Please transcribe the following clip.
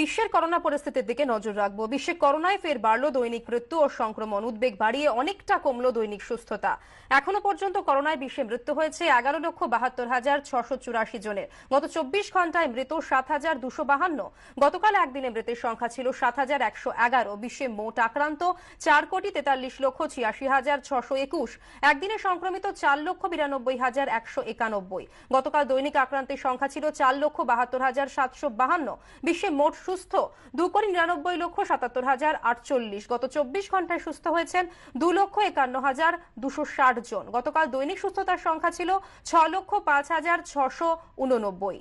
বিশ্বের করোনা পরিস্থিতির দিকে নজর রাখবো বিশ্বে করোনায় ফের বাড়লো দৈনিক মৃত্যু ও সংক্রমণ উদ্বেগ বাড়িয়ে অনেকটা কমলো দৈনিক সুস্থতা এখনো পর্যন্ত করোনায় বিশ্বে মৃত্যু হয়েছে এগারো লক্ষ বাহাত্তর হাজার ছশো চুরাশি জনের গত চব্বিশ ঘন্টায় মৃত সাত হাজার দুশো বাহান্ন গতকাল একদিনে মৃতের সংখ্যা ছিল সাত হাজার একশো এগারো বিশ্বে মোট আক্রান্ত চার কোটি তেতাল্লিশ লক্ষ ছিয়াশি হাজার ছশো একুশ একদিনে সংক্রমিত চার লক্ষ বিরানব্বই হাজার একশো একানব্বই গতকাল দৈনিক আক্রান্তের সংখ্যা ছিল চার লক্ষ বাহাত্তর হাজার সাতশো বাহান্ন বিশ্বে মোট সুস্থ দু কোটি নিরানব্বই লক্ষ সাতাত্তর হাজার আটচল্লিশ গত চব্বিশ ঘন্টায় সুস্থ হয়েছেন দু লক্ষ একান্ন হাজার দুশো ষাট জন গতকাল দৈনিক সুস্থতার সংখ্যা ছিল ছ লক্ষ পাঁচ হাজার ছশো উননব্বই